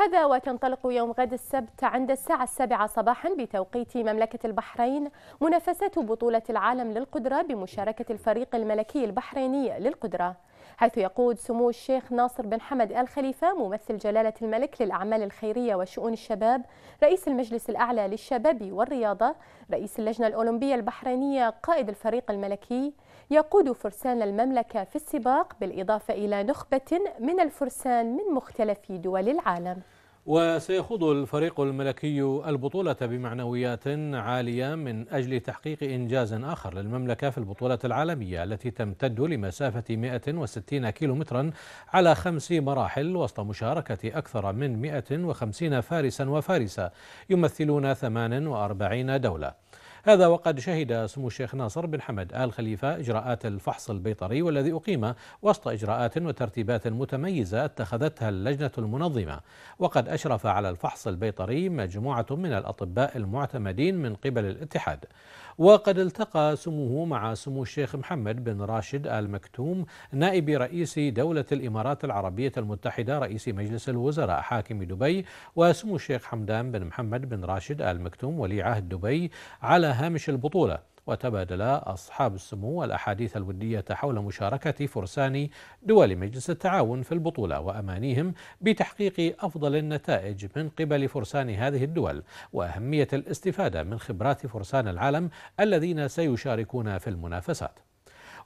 هذا وتنطلق يوم غد السبت عند الساعة السابعة صباحا بتوقيت مملكة البحرين منافسة بطولة العالم للقدرة بمشاركة الفريق الملكي البحريني للقدرة حيث يقود سمو الشيخ ناصر بن حمد آل خليفة ممثل جلالة الملك للأعمال الخيرية وشؤون الشباب رئيس المجلس الأعلى للشباب والرياضة رئيس اللجنة الأولمبية البحرينية قائد الفريق الملكي يقود فرسان المملكة في السباق بالإضافة إلى نخبة من الفرسان من مختلف دول العالم وسيخوض الفريق الملكي البطولة بمعنويات عالية من أجل تحقيق إنجاز آخر للمملكة في البطولة العالمية التي تمتد لمسافة 160 كيلومترا على خمس مراحل وسط مشاركة أكثر من 150 فارسا وفارسة يمثلون 48 دولة هذا وقد شهد سمو الشيخ ناصر بن حمد آل خليفة إجراءات الفحص البيطري والذي أقيم وسط إجراءات وترتيبات متميزة اتخذتها اللجنة المنظمة وقد أشرف على الفحص البيطري مجموعة من الأطباء المعتمدين من قبل الاتحاد وقد التقى سموه مع سمو الشيخ محمد بن راشد آل مكتوم نائب رئيس دولة الإمارات العربية المتحدة رئيس مجلس الوزراء حاكم دبي وسمو الشيخ حمدان بن محمد بن راشد آل مكتوم ولي عهد دبي على هامش البطولة وتبادل أصحاب السمو الأحاديث الودية حول مشاركة فرسان دول مجلس التعاون في البطولة وأمانيهم بتحقيق أفضل النتائج من قبل فرسان هذه الدول وأهمية الاستفادة من خبرات فرسان العالم الذين سيشاركون في المنافسات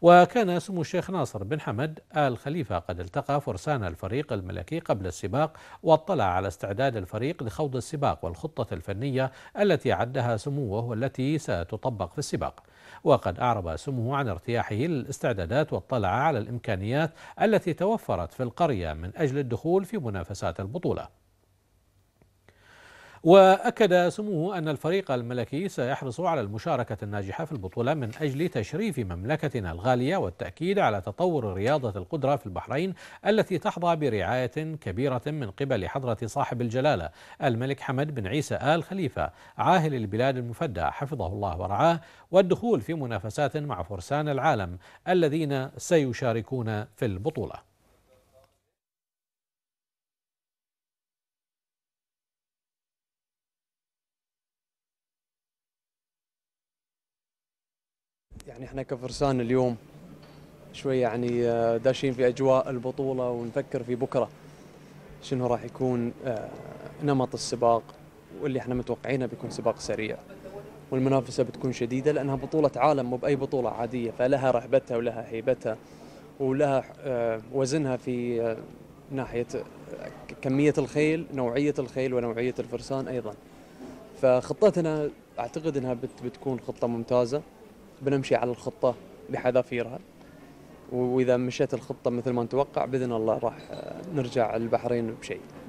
وكان سمو الشيخ ناصر بن حمد آل خليفة قد التقى فرسان الفريق الملكي قبل السباق واطلع على استعداد الفريق لخوض السباق والخطة الفنية التي عدها سموه والتي ستطبق في السباق وقد أعرب سموه عن ارتياحه للاستعدادات واطلع على الإمكانيات التي توفرت في القرية من أجل الدخول في منافسات البطولة وأكد سموه أن الفريق الملكي سيحرص على المشاركة الناجحة في البطولة من أجل تشريف مملكتنا الغالية والتأكيد على تطور رياضة القدرة في البحرين التي تحظى برعاية كبيرة من قبل حضرة صاحب الجلالة الملك حمد بن عيسى آل خليفة عاهل البلاد المفدى حفظه الله ورعاه والدخول في منافسات مع فرسان العالم الذين سيشاركون في البطولة يعني احنا كفرسان اليوم شوي يعني آه، داشين في اجواء البطوله ونفكر في بكره شنو راح يكون آه، نمط السباق واللي احنا متوقعينه بيكون سباق سريع والمنافسه بتكون شديده لانها بطوله عالم مو باي بطوله عاديه فلها رهبتها ولها هيبتها ولها آه، وزنها في ناحيه كميه الخيل نوعيه الخيل ونوعيه الفرسان ايضا فخطتنا اعتقد انها بتكون خطه ممتازه بنمشي على الخطة بحذافيرها وإذا مشيت الخطة مثل ما نتوقع بإذن الله راح آه، نرجع البحرين بشيء